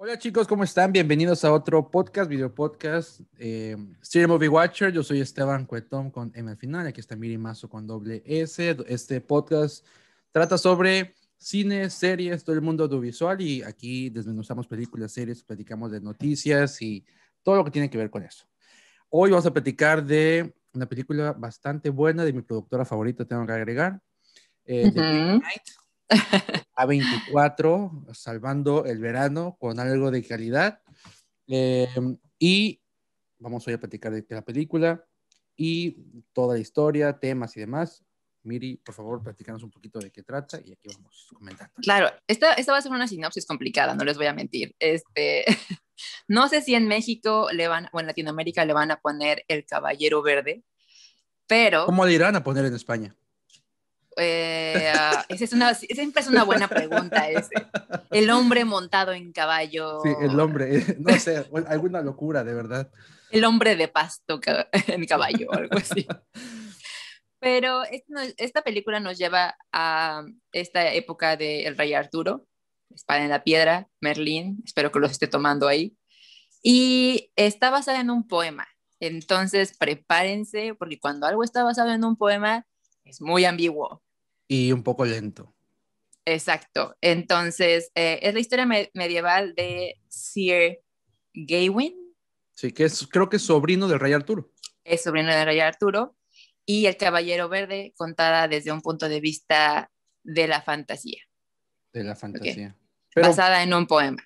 Hola chicos, ¿cómo están? Bienvenidos a otro podcast, video podcast, eh, Movie Watcher. Yo soy Esteban Cuetón con M al final. Aquí está Miri Mazo con doble S. Este podcast trata sobre cine, series, todo el mundo audiovisual y aquí desmenuzamos películas, series, platicamos de noticias y todo lo que tiene que ver con eso. Hoy vamos a platicar de una película bastante buena de mi productora favorita, tengo que agregar, The eh, Night, a24, salvando el verano con algo de calidad. Em, y vamos hoy a platicar de la película y toda la historia, temas y demás. Miri, por favor, platicanos un poquito de qué trata y aquí vamos comentando. Claro, esta, esta va a ser una sinopsis complicada, no les voy a mentir. Este, no sé si en México le van, o en Latinoamérica le van a poner el caballero verde, pero... ¿Cómo le irán a poner en España? Eh, ah, esa, es una, siempre es una buena pregunta. Ese. El hombre montado en caballo. Sí, el hombre, no sé, alguna locura, de verdad. El hombre de pasto en caballo, algo así. Pero esta película nos lleva a esta época de El Rey Arturo, Espada en la Piedra, Merlín, espero que los esté tomando ahí. Y está basada en un poema. Entonces prepárense, porque cuando algo está basado en un poema, es muy ambiguo. Y un poco lento. Exacto. Entonces, eh, es la historia medieval de Sir Gawain. Sí, que es, creo que es sobrino del rey Arturo. Es sobrino del rey Arturo. Y El Caballero Verde, contada desde un punto de vista de la fantasía. De la fantasía. Basada en un poema.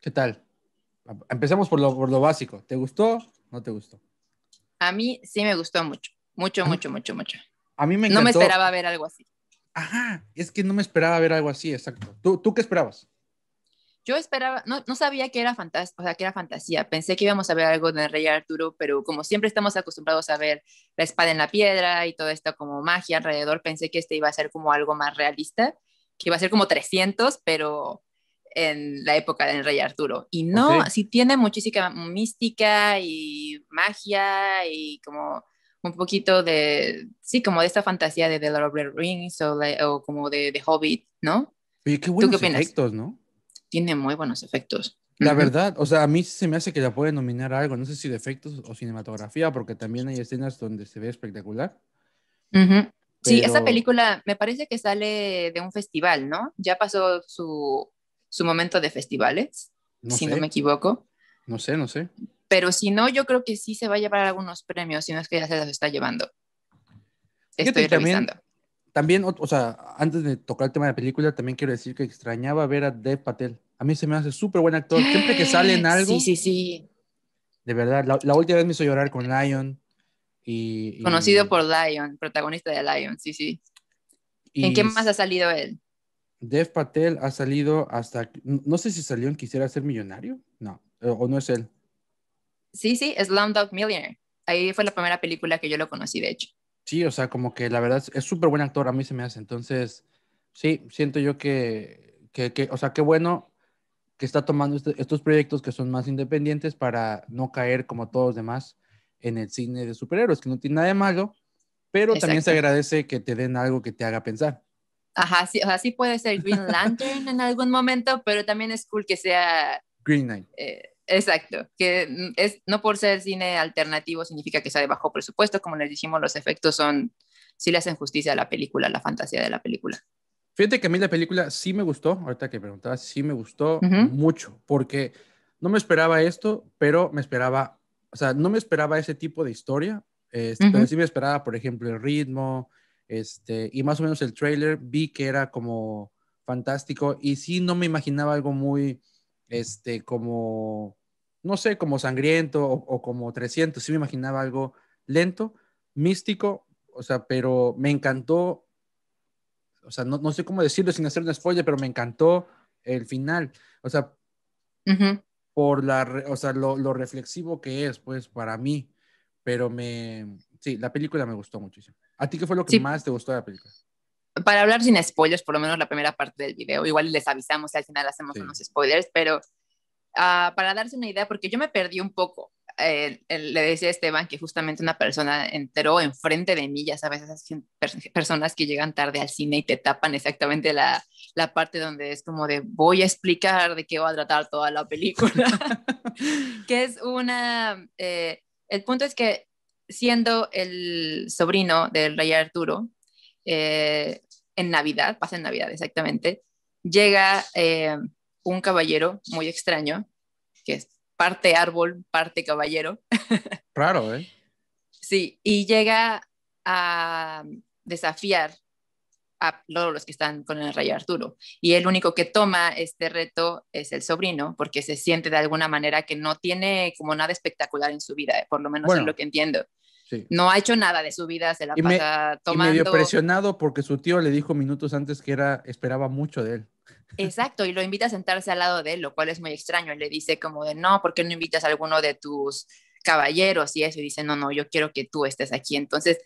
¿Qué tal? Empecemos por lo, por lo básico. ¿Te gustó? ¿No te gustó? A mí sí me gustó mucho. Mucho, mucho, mucho, mucho. A mí me No me esperaba ver algo así. Ajá, es que no me esperaba ver algo así, exacto. ¿Tú, tú qué esperabas? Yo esperaba, no, no sabía que era, fantas o sea, que era fantasía, pensé que íbamos a ver algo del rey Arturo, pero como siempre estamos acostumbrados a ver la espada en la piedra y toda esta como magia alrededor, pensé que este iba a ser como algo más realista, que iba a ser como 300, pero en la época del rey Arturo. Y no, sí tiene muchísima mística y magia y como un poquito de, sí, como de esta fantasía de The Lord of the Rings o, como de, The Hobbit, ¿no? Oye, qué buenos efectos, ¿no? Tiene muy buenos efectos. La verdad, o sea, a mí se me hace que la puede nominar algo, no sé si de efectos o cinematografía, porque también hay escenas donde se ve espectacular. Sí, esa película me parece que sale de un festival, ¿no? Ya pasó su, su momento de festivales, si no me equivoco. No sé, no sé pero si no, yo creo que sí se va a llevar algunos premios, si no es que ya se los está llevando. Estoy también, revisando. También, o sea, antes de tocar el tema de la película, también quiero decir que extrañaba ver a Dev Patel. A mí se me hace súper buen actor. Siempre que sale en algo. Sí, sí, sí. De verdad, la, última vez me hizo llorar con Lion. Y, Conocido por Lion, protagonista de Lion, sí, sí. ¿En qué más ha salido él? Dev Patel ha salido hasta, no sé si salió en Quisiera ser millonario, no, o no es él. Sí, sí, Slumdog Millionaire. Ahí fue la primera película que yo lo conocí, de hecho. Sí, o sea, como que la verdad es súper buen actor, a mí se me hace. Entonces, sí, siento yo que, que, que o sea, qué bueno que está tomando este, estos proyectos que son más independientes para no caer como todos demás en el cine de superhéroes, que no tiene nada de malo, pero también se agradece que te den algo que te haga pensar. Ajá, sí, o sea, sí puede ser Green Lantern en algún momento, pero también es cool que sea... Green Knight. Eh, Exacto, que mm, es, no por ser cine alternativo significa que sea de bajo presupuesto, como les dijimos, los efectos son, sí le hacen justicia a la película, a la fantasía de la película. Fíjate que a mí la película sí me gustó, ahorita que preguntabas, sí me gustó mucho, porque no me esperaba esto, pero me esperaba, o sea, no me esperaba ese tipo de historia, este, pero sí me esperaba, por ejemplo, el ritmo, este, y más o menos el trailer, vi que era como fantástico, y sí no me imaginaba algo muy, este, como no sé, como sangriento o, como 300, sí me imaginaba algo lento, místico, o sea, pero me encantó, o sea, no, sé cómo decirlo sin hacer una spoiler, pero me encantó el final, o sea, por la, o lo, reflexivo que es, pues, para mí, pero me, sí, la película me gustó muchísimo. ¿A ti qué fue lo que más te gustó de la película? Para hablar sin spoilers, por lo menos la primera parte del video, igual les avisamos y al final hacemos unos spoilers, pero Ah, para darse una idea, porque yo me perdí un poco. Eh, le decía a Esteban que justamente una persona enteró enfrente de mí, ya sabes, esas personas que llegan tarde al cine y te tapan exactamente la, parte donde es como de voy a explicar de qué va a tratar toda la película, que es una... Eh, el punto es que siendo el sobrino del rey Arturo, eh, en Navidad, pasa en Navidad exactamente, llega un caballero muy extraño, que es parte árbol, parte caballero. Raro, ¿eh? Sí, y llega a desafiar a todos los que están con el rey Arturo. Y el único que toma este reto es el sobrino, porque se siente de alguna manera que no tiene como nada espectacular en su vida, eh, por lo menos en es lo que entiendo. No ha hecho nada de su vida, se la pasa tomando. Y medio presionado porque su tío le dijo minutos antes que era, esperaba mucho de él. Exacto, y lo invita a sentarse al lado de él, lo cual es muy extraño. Le dice como de, no, ¿por qué no invitas a alguno de tus caballeros y eso? Y dice, no, no, yo quiero que tú estés aquí. Entonces,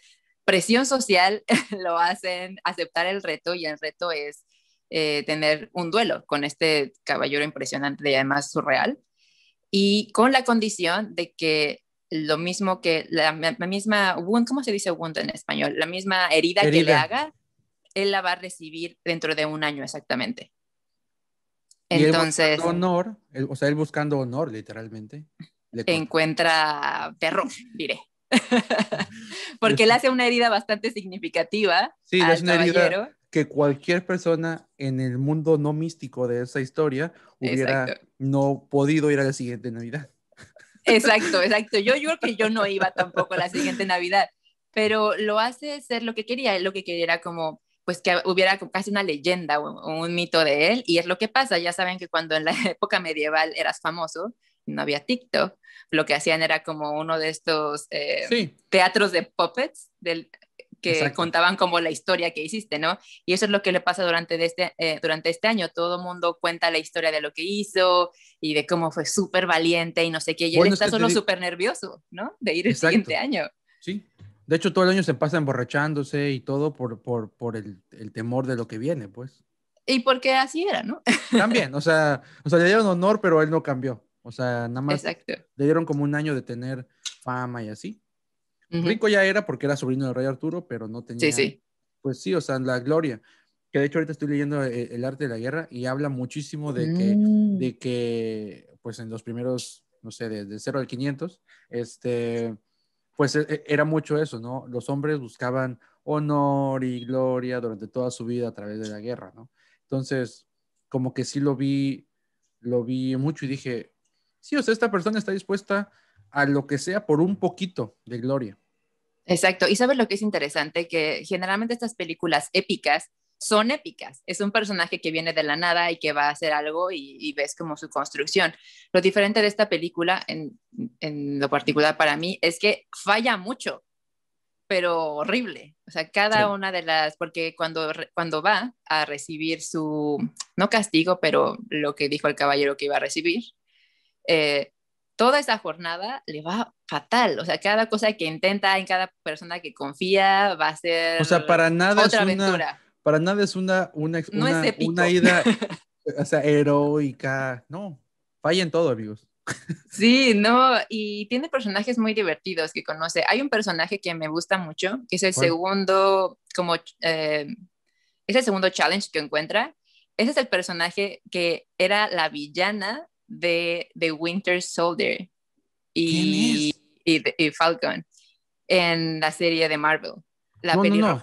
presión social lo hacen aceptar el reto y el reto es eh, tener un duelo con este caballero impresionante y además surreal. Y con la condición de que lo mismo que la, misma ¿cómo se dice wound en español? La misma herida. que le haga, él la va a recibir dentro de un año exactamente. Entonces. honor, o sea, él buscando honor, literalmente. Le encuentra perro, diré. Porque él hace una herida bastante significativa. Sí, al es una caballero. que cualquier persona en el mundo no místico de esa historia hubiera no podido ir a la siguiente Navidad. Exacto, exacto. Yo, yo creo que yo no iba tampoco a la siguiente Navidad, pero lo hace ser lo que quería, lo que quería era como pues que hubiera casi una leyenda o un mito de él. Y es lo que pasa, ya saben que cuando en la época medieval eras famoso, no había TikTok, lo que hacían era como uno de estos eh, teatros de puppets que contaban como la historia que hiciste, ¿no? Y eso es lo que le pasa durante, este, eh, durante este año, todo el mundo cuenta la historia de lo que hizo y de cómo fue súper valiente y no sé qué, y él está solo súper nervioso, ¿no? De ir el siguiente año. Sí, de hecho, todo el año se pasa emborrachándose y todo por, el, temor de lo que viene, pues. Y porque así era, ¿no? También, o sea, le dieron honor, pero él no cambió. O sea, nada más le dieron como un año de tener fama y así. Rico ya era porque era sobrino del rey Arturo, pero no tenía... Sí, sí. Pues sí, o sea, la gloria. Que de hecho ahorita estoy leyendo eh, el, arte de la guerra y habla muchísimo de, que, mm. de que, pues en los primeros, no sé, desde de 0 al 500, este pues e, e, era mucho eso, ¿no? Los hombres buscaban honor y gloria durante toda su vida a través de la guerra, ¿no? Entonces, como que sí lo vi, lo vi mucho y dije, sí, o sea, esta persona está dispuesta a lo que sea por un poquito de gloria. Exacto, y sabes lo que es interesante, que generalmente estas películas épicas son épicas. Es un personaje que viene de la nada y que va a hacer algo y, ves como su construcción. Lo diferente de esta película, en, lo particular para mí, es que falla mucho, pero horrible. O sea, cada una de las, porque cuando, cuando va a recibir su, no castigo, pero lo que dijo el caballero que iba a recibir, eh, toda esa jornada le va fatal. O sea, cada cosa que intenta, en cada persona que confía, va a ser... para nada otra aventura para nada es una, una, ida o sea, heroica. No, fallen en todo, amigos. Sí, no, y tiene personajes muy divertidos que conoce. Hay un personaje que me gusta mucho, que es el segundo, como, eh, es el segundo challenge que encuentra. Ese es el personaje que era la villana de, The Winter Soldier y, y, Falcon en la serie de Marvel. La no,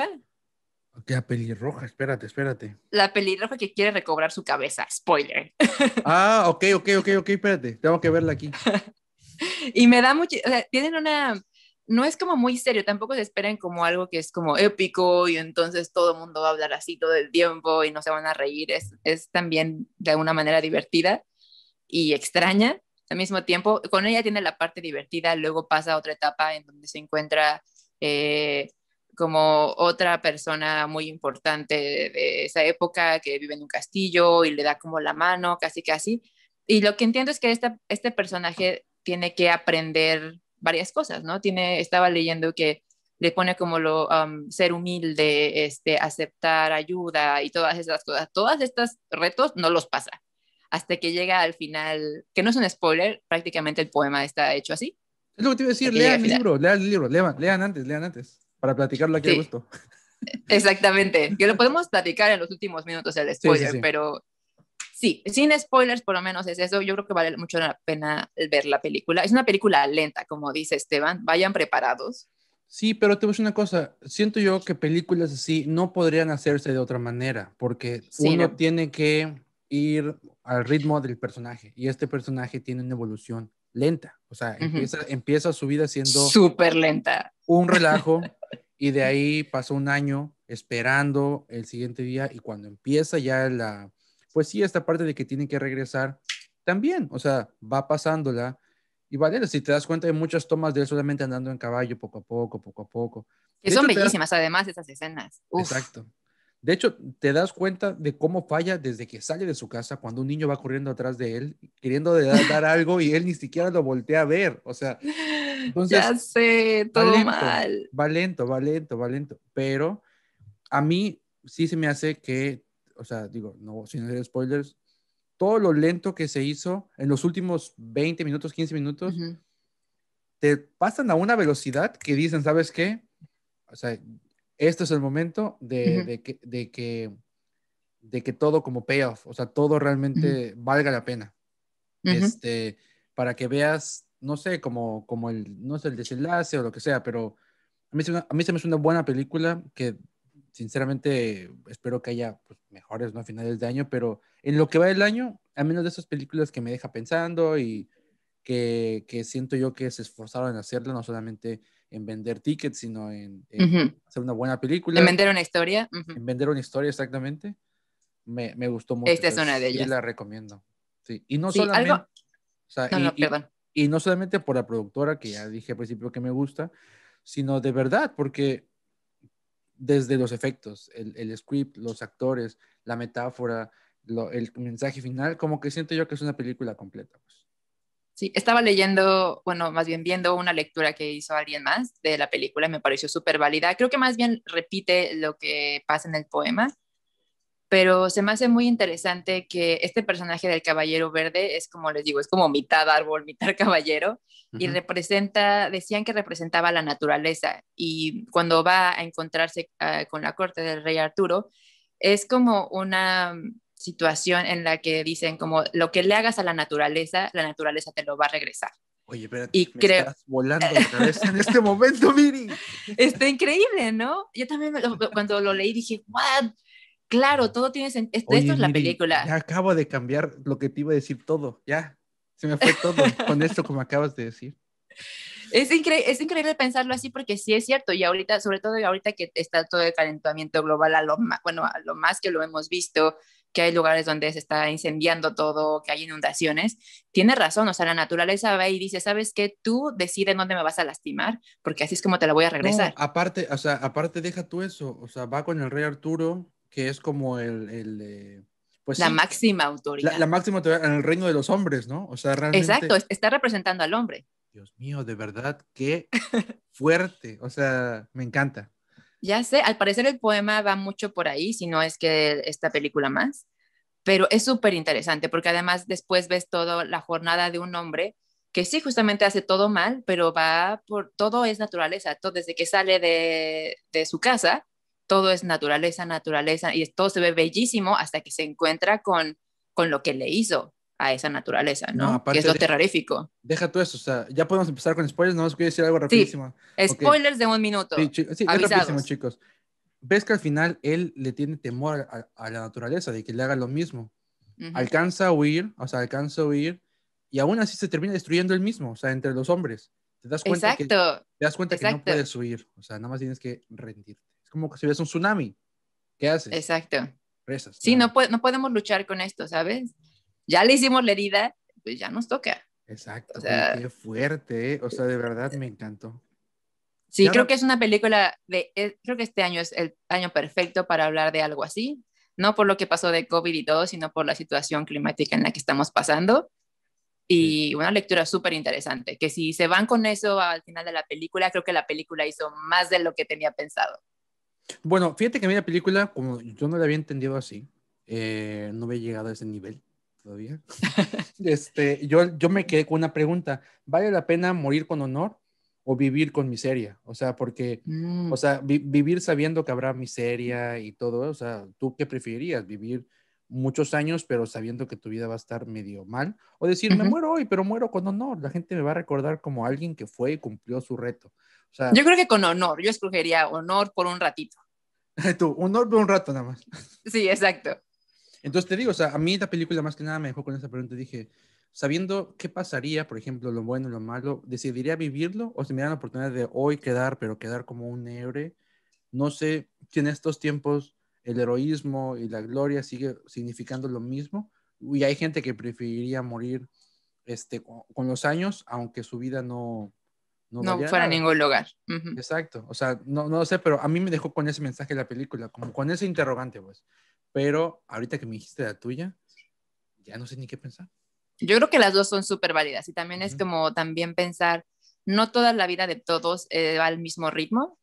la pelirroja, espérate, espérate. La pelirroja que quiere recobrar su cabeza, spoiler. Ah, ok, ok, ok, ok, espérate, tengo que verla aquí. y me da mucho, o sea, tienen una, no es como muy serio, tampoco se esperan como algo que es como épico y entonces todo el mundo va a hablar así todo el tiempo y no se van a reír, es, es también de alguna manera divertida y extraña al mismo tiempo. Con ella tiene la parte divertida, luego pasa a otra etapa en donde se encuentra... Eh, como otra persona muy importante de, esa época que vive en un castillo y le da como la mano, casi casi. Y lo que entiendo es que esta, este personaje tiene que aprender varias cosas, ¿no? Tiene, estaba leyendo que le pone como lo um, ser humilde, este, aceptar ayuda y todas esas cosas. Todas estos retos no los pasa hasta que llega al final, que no es un spoiler, prácticamente el poema está hecho así. Es lo que te iba a decir, lean el libro, lean el libro, lean, lean antes, lean antes para platicarlo aquí a gusto. Exactamente, que lo podemos platicar en los últimos minutos del spoiler, pero sí, sin spoilers por lo menos es eso, yo creo que vale mucho la pena ver la película. Es una película lenta, como dice Esteban, vayan preparados. Sí, pero te voy a decir una cosa, siento yo que películas así no podrían hacerse de otra manera, porque uno tiene que ir al ritmo del personaje y este personaje tiene una evolución lenta. O sea, empieza, empieza, su vida siendo... Súper lenta. Un relajo Y de ahí pasó un año esperando el siguiente día y cuando empieza ya la, pues sí, esta parte de que tiene que regresar, también, o sea, va pasándola. Y vale, si te das cuenta, de muchas tomas de él solamente andando en caballo poco a poco, poco a poco. Que son bellísimas, además, esas escenas. Exacto. De hecho, te das cuenta de cómo falla desde que sale de su casa cuando un niño va corriendo atrás de él, queriendo dar algo y él ni siquiera lo voltea a ver. O sea, Entonces, ya sé, todo mal. Va lento, va lento, va lento. Pero a mí sí se me hace que, o sea, digo, no, sin hacer spoilers, todo lo lento que se hizo en los últimos 20 minutos, 15 minutos, te pasan a una velocidad que dicen, ¿sabes qué? O sea, este es el momento de, que, de que, de, que, todo como payoff, o sea, todo realmente valga la pena. Este, para que veas no sé, como, como el, no sé, el desenlace o lo que sea, pero a mí, a mí se me hace una buena película que sinceramente espero que haya pues, mejores ¿no? a finales de año, pero en lo que va el año, a menos de esas películas que me deja pensando y que, siento yo que se esforzaron en hacerlo, no solamente en vender tickets, sino en, hacer una buena película. En vender una historia. En vender una historia, exactamente. Me, gustó mucho. Esta es una de ellas. Y la recomiendo. Sí. Y no solo no, perdón. Y no solamente por la productora, que ya dije al principio que me gusta, sino de verdad, porque desde los efectos, el, script, los actores, la metáfora, el mensaje final, como que siento yo que es una película completa. Pues. Sí, estaba leyendo, bueno, más bien viendo una lectura que hizo alguien más de la película y me pareció súper válida. Creo que más bien repite lo que pasa en el poema, pero se me hace muy interesante que este personaje del Caballero Verde es como les digo, es como mitad árbol, mitad caballero, y representa, decían que representaba la naturaleza, y cuando va a encontrarse ah, con la corte del rey Arturo, es como una situación en la que dicen como lo que le hagas a la naturaleza, la naturaleza te lo va a regresar. Oye, espérate, y me estás volando en este momento, Miri. Está increíble, ¿no? Yo también cuando lo leí dije, ¿what? Claro, todo tiene sentido. Esto, es la película. acabo de cambiar lo que te iba a decir todo, ya. Se me fue todo con esto como acabas de decir. Es, es increíble pensarlo así porque sí es cierto y ahorita, sobre todo ahorita que está todo el calentamiento global a lo bueno, lo más que lo hemos visto, que hay lugares donde se está incendiando todo, que hay inundaciones, tiene razón, o sea, la naturaleza va y dice, ¿sabes qué? Tú decides dónde me vas a lastimar, porque así es como te la voy a regresar. aparte, o sea, aparte deja tú eso, o sea, va con el rey Arturo, que es como el, pues la máxima autoridad. La, máxima autoridad en el reino de los hombres, ¿no? O sea, realmente... Exacto, está representando al hombre. Dios mío, de verdad, qué fuerte. O sea, me encanta. Ya sé, al parecer el poema va mucho por ahí, si no es que esta película más, pero es súper interesante porque además después ves toda la jornada de un hombre que sí, justamente hace todo mal, pero va por, todo es naturaleza, todo, desde que sale de, de su casa todo es naturaleza, naturaleza, y todo se ve bellísimo hasta que se encuentra con, con lo que le hizo a esa naturaleza, ¿no? que es lo terrorífico. Deja todo eso, o sea, ya podemos empezar con spoilers, no os quiero decir algo rapidísimo. spoilers de un minuto. Sí, sí es rapidísimo, chicos. Ves que al final él le tiene temor a, la naturaleza, de que le haga lo mismo. Alcanza a huir, o sea, alcanza a huir, y aún así se termina destruyendo él mismo, o sea, entre los hombres. Te das cuenta, Exacto. Que, te das cuenta que no puedes huir, o sea, nada más tienes que rendirte como que si hubiese un tsunami. ¿Qué hace Exacto. Sí, no, no podemos luchar con esto, ¿sabes? Ya le hicimos la herida, pues ya nos toca. Exacto. qué fuerte, ¿eh? o sea, de verdad me encantó. Sí, creo que es una película de, eh, creo que este año es el año perfecto para hablar de algo así, no por lo que pasó de COVID y todo, sino por la situación climática en la que estamos pasando. Y una lectura súper interesante, que si se van con eso al final de la película, creo que la película hizo más de lo que tenía pensado. Bueno, fíjate que a mí la película, como yo no la había entendido así, eh, no había llegado a ese nivel todavía. Este, yo, me quedé con una pregunta. ¿Vale la pena morir con honor o vivir con miseria? O sea, porque, mm. o sea, vivir sabiendo que habrá miseria y todo, o sea, ¿tú qué preferirías? ¿Vivir muchos años, pero sabiendo que tu vida va a estar medio mal. O decir, me muero hoy, pero muero con honor. La gente me va a recordar como alguien que fue y cumplió su reto. O sea, yo creo que con honor, yo escogería honor por un ratito. Tú, honor por un rato nada más. Sí, exacto. Entonces te digo, o sea, a mí la película más que nada me dejó con esa pregunta. Dije, sabiendo qué pasaría, por ejemplo, lo bueno y lo malo, ¿decidiría vivirlo o si me dan la oportunidad de hoy quedar, pero quedar como un nebre? No sé si en estos tiempos el heroísmo y la gloria sigue significando lo mismo. Y hay gente que preferiría morir este, con los años, aunque su vida no... No, fuera a ningún lugar. Exacto. O sea, no, no sé, pero a mí me dejó con ese mensaje la película, como con ese interrogante, pues. Pero ahorita que me dijiste la tuya, ya no sé ni qué pensar. Yo creo que las dos son súper válidas y también es como también pensar, no toda la vida de todos eh, va al mismo ritmo,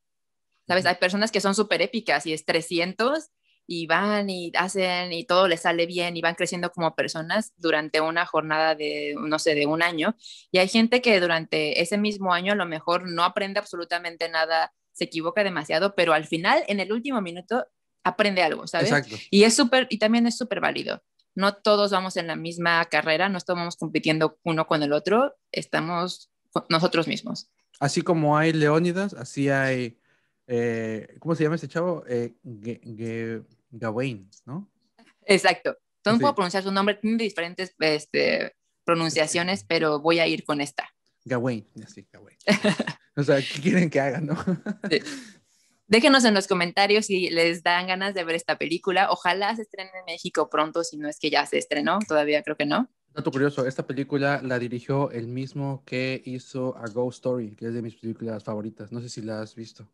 ¿sabes? Hay personas que son súper épicas y es 300 y van y hacen y todo les sale bien y van creciendo como personas durante una jornada de, no sé, de un año. Y hay gente que durante ese mismo año a lo mejor no aprende absolutamente nada, se equivoca demasiado, pero al final, en el último minuto, aprende algo, ¿sabes? Y es súper, y también es súper válido. No todos vamos en la misma carrera, no estamos compitiendo uno con el otro, estamos nosotros mismos. Así como hay Leónidas, así hay eh, ¿cómo se llama ese chavo? Eh, Gawain, ¿no? Exacto. No puedo pronunciar su nombre, tiene diferentes este, pronunciaciones, pero voy a ir con esta. Gawain, sí, Gawain. o sea, ¿qué quieren que haga? no? Déjenos en los comentarios si les dan ganas de ver esta película. Ojalá se estrene en México pronto, si no es que ya se estrenó, todavía creo que no. Dato curioso, esta película la dirigió el mismo que hizo A Ghost Story, que es de mis películas favoritas. No sé si la has visto.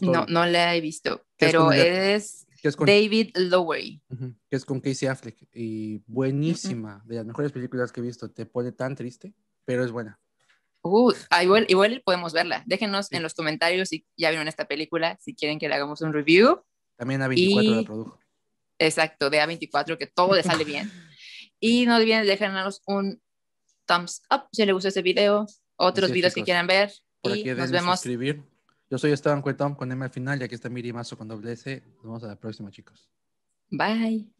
No, no la he visto, pero es, David Lowery. Que es con Casey Affleck. Y buenísima, de las mejores películas que he visto. Te pone tan triste, pero es buena. Uh, ah, igual, podemos verla. Déjenos en los comentarios si ya vieron esta película, si quieren que le hagamos un review. También A24 la produjo. Exacto, de A24, que todo le sale bien. Y no olviden dejarnos un thumbs up si les gustó ese video, otros videos que quieran ver. y nos vemos. Yo soy Esteban Cuetón con M al final y aquí está Miri Mazo con doble S. Nos vemos a la próxima, chicos. Bye.